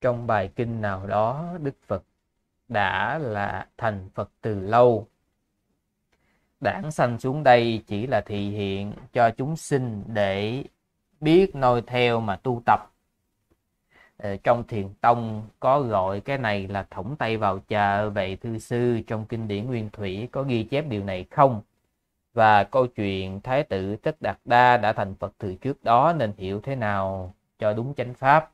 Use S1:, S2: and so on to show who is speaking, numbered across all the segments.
S1: trong bài kinh nào đó đức phật đã là thành phật từ lâu đảng sanh xuống đây chỉ là thị hiện cho chúng sinh để biết noi theo mà tu tập ờ, trong thiền tông có gọi cái này là thõng tay vào chợ vậy thư sư trong kinh điển nguyên thủy có ghi chép điều này không và câu chuyện thái tử tất đạt đa đã thành phật từ trước đó nên hiểu thế nào cho đúng chánh pháp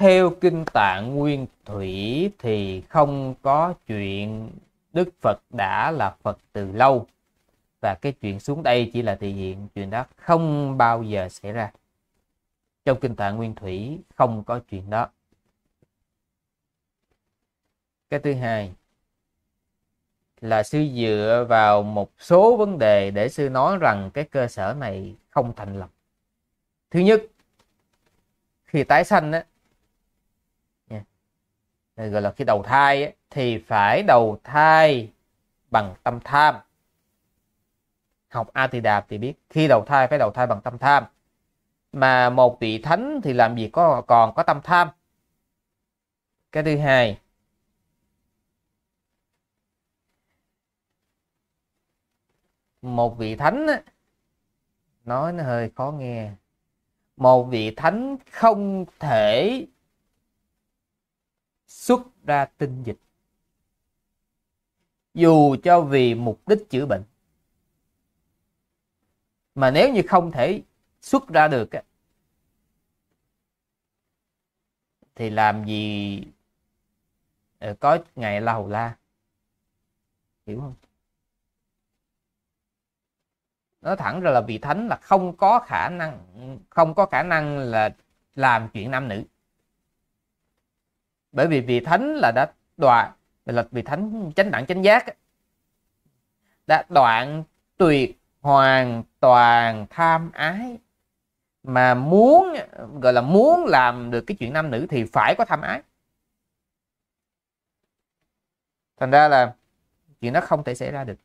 S1: theo kinh tạng nguyên thủy thì không có chuyện đức phật đã là phật từ lâu và cái chuyện xuống đây chỉ là thị hiện chuyện đó không bao giờ xảy ra trong kinh tạng nguyên thủy không có chuyện đó cái thứ hai là sư dựa vào một số vấn đề để sư nói rằng cái cơ sở này không thành lập thứ nhất khi tái sanh á, Ờ, gọi là khi đầu thai ấy, thì phải đầu thai bằng tâm tham học a thì đàm thì biết khi đầu thai phải đầu thai bằng tâm tham mà một vị thánh thì làm gì có còn có tâm tham cái thứ hai một vị thánh nói nó hơi khó nghe một vị thánh không thể xuất ra tinh dịch dù cho vì mục đích chữa bệnh mà nếu như không thể xuất ra được thì làm gì ờ, có ngày lầu la hiểu không nói thẳng ra là vị thánh là không có khả năng không có khả năng là làm chuyện nam nữ bởi vì vị thánh là đã đoạn là vị thánh chánh đẳng chánh giác đã đoạn tuyệt hoàn toàn tham ái mà muốn gọi là muốn làm được cái chuyện nam nữ thì phải có tham ái thành ra là chuyện nó không thể xảy ra được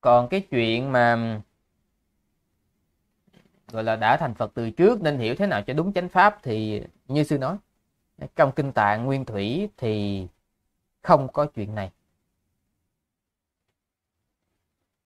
S1: còn cái chuyện mà gọi là đã thành Phật từ trước nên hiểu thế nào cho đúng chánh pháp thì như sư nói trong kinh tạng nguyên thủy thì không có chuyện này